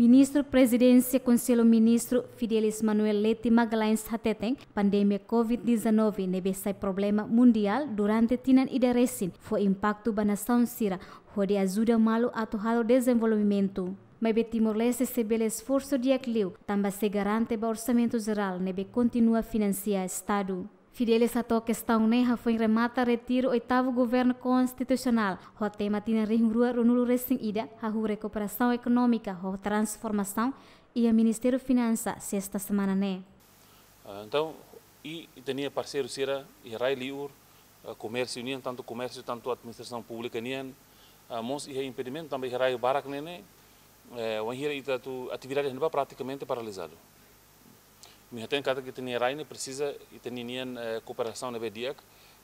Ministro Presidência Conselho Ministro Fidelis Manuel Leti Magalhães Hateteng, pandemia COVID-19 nebe sai problema mundial durante tinan ida resin, fo impacto saun sira, hode azuda malu atu halo desenvolvimento. Mebe Timor-Leste se bele esforço de acliu, tamba se garante ba orçamento geral nebe continua financia Estado. Fidelis ato questão né foi remata retiro oitavo governo constitucional. O tema tinha ringrua runulu recém ida, a recuperação econômica, a transformação e o Ministério Finança sexta semana né. Ah, então, e tinha parceiro será e rai liur ah, comércio nian tanto comércio tanto administração pública nian ah, mons e impedimento também rai barak nene, né, né? eh, o atividade atividades né, praticamente paralisado mi tem kata que tem raine precisa e tem nian eh, cooperação na né, bediak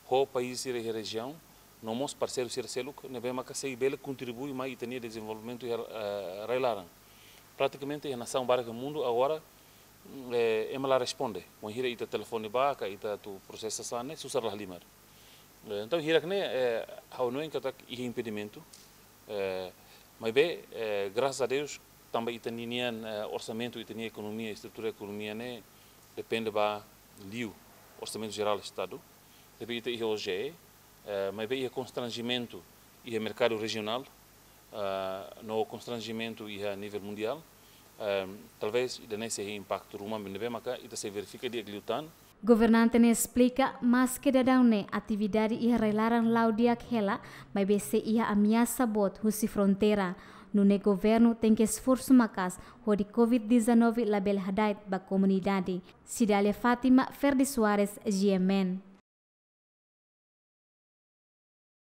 ho país e região não mos parceiros ser selo ne né, bem mas sei bele contribui mais e tem desenvolvimento eh, railaran praticamente a nação barca mundo agora eh, é ela responde o hira ita telefone baca ita tu processa sane susar lá limar então hira que né há não kata e impedimento mas bem graças a Deus também itanian orçamento e itania economia estrutura economia né depende ba liu Orçamento Geral do Estado, depende da IOG, uh, eh, mas bem constrangimento e mercado regional, uh, eh, no constrangimento e a nível mundial, uh, talvez ainda nem impacto rumo a maca e se verifica de glutano. Governante ne explica mas que dadaune atividade e relarang laudiak hela, mas bem se ia ameaça bot husi fronteira. Nune governo tem que esforço macas, hori Covid-19 label hadait ba comunidade. Cidália Fátima Ferdi Soares, GMN.